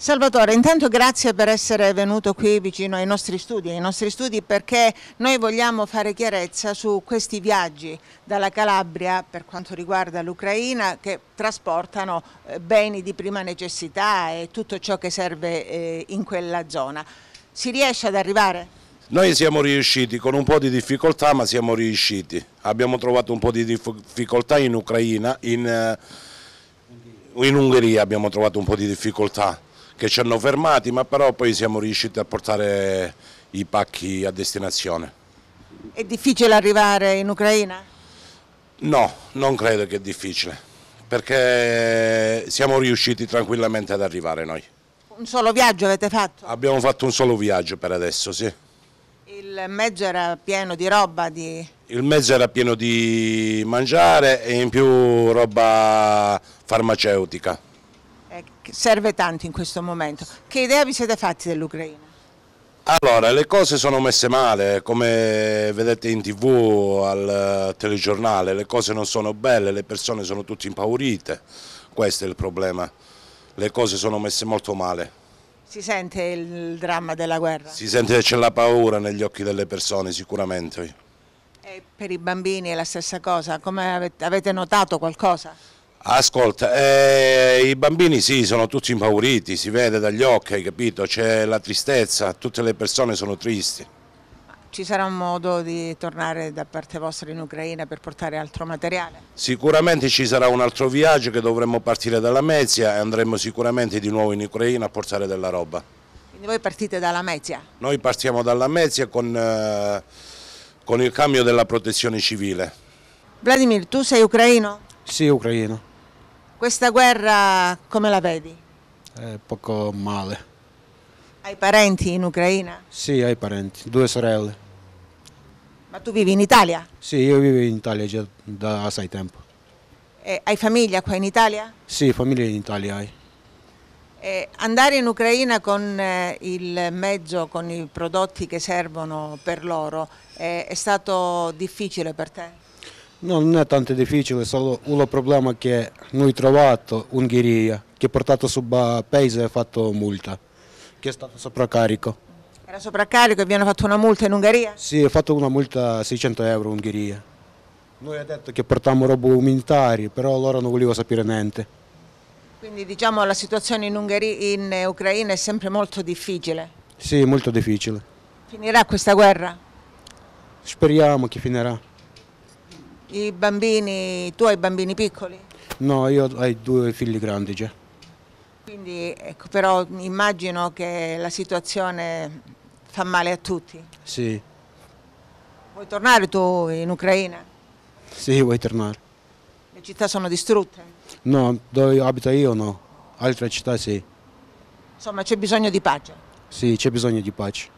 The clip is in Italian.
Salvatore, intanto grazie per essere venuto qui vicino ai nostri studi, ai nostri studi perché noi vogliamo fare chiarezza su questi viaggi dalla Calabria per quanto riguarda l'Ucraina che trasportano eh, beni di prima necessità e tutto ciò che serve eh, in quella zona. Si riesce ad arrivare? Noi siamo riusciti con un po' di difficoltà ma siamo riusciti, abbiamo trovato un po' di difficoltà in Ucraina, in, eh, in Ungheria abbiamo trovato un po' di difficoltà che ci hanno fermati, ma però poi siamo riusciti a portare i pacchi a destinazione. È difficile arrivare in Ucraina? No, non credo che è difficile, perché siamo riusciti tranquillamente ad arrivare noi. Un solo viaggio avete fatto? Abbiamo fatto un solo viaggio per adesso, sì. Il mezzo era pieno di roba? Di... Il mezzo era pieno di mangiare e in più roba farmaceutica serve tanto in questo momento. Che idea vi siete fatti dell'Ucraina? Allora, le cose sono messe male, come vedete in tv, al eh, telegiornale, le cose non sono belle, le persone sono tutte impaurite, questo è il problema, le cose sono messe molto male. Si sente il dramma della guerra? Si sente che c'è la paura negli occhi delle persone, sicuramente. E per i bambini è la stessa cosa, come avete notato qualcosa? Ascolta, eh, i bambini sì, sono tutti impauriti, si vede dagli occhi, hai capito? C'è la tristezza, tutte le persone sono tristi. Ci sarà un modo di tornare da parte vostra in Ucraina per portare altro materiale? Sicuramente ci sarà un altro viaggio che dovremmo partire dalla Mezia e andremo sicuramente di nuovo in Ucraina a portare della roba. Quindi voi partite dalla Mezia? Noi partiamo dalla Mezia con, eh, con il cambio della protezione civile. Vladimir, tu sei ucraino? Sì, ucraino. Questa guerra come la vedi? È poco male. Hai parenti in Ucraina? Sì, hai parenti, due sorelle. Ma tu vivi in Italia? Sì, io vivo in Italia già da assai tempo. E hai famiglia qua in Italia? Sì, famiglia in Italia hai. E andare in Ucraina con eh, il mezzo, con i prodotti che servono per loro, è stato difficile per te? No, non è tanto difficile, solo una problema che noi trovato in Ungheria, che portato su paese e ha fatto multa, che è stato sopraccarico. Era sopraccarico e vi fatto una multa in Ungheria? Sì, ho fatto una multa a 600 euro in Ungheria. Noi abbiamo detto che portiamo roba militare, però loro non volevano sapere niente. Quindi diciamo la situazione in, Ungheria, in Ucraina è sempre molto difficile? Sì, molto difficile. Finirà questa guerra? Speriamo che finirà. I bambini, tu hai bambini piccoli? No, io ho due figli grandi già. Quindi, ecco, però immagino che la situazione fa male a tutti. Sì. Vuoi tornare tu in Ucraina? Sì, vuoi tornare. Le città sono distrutte? No, dove abito io no, altre città sì. Insomma, c'è bisogno di pace? Sì, c'è bisogno di pace.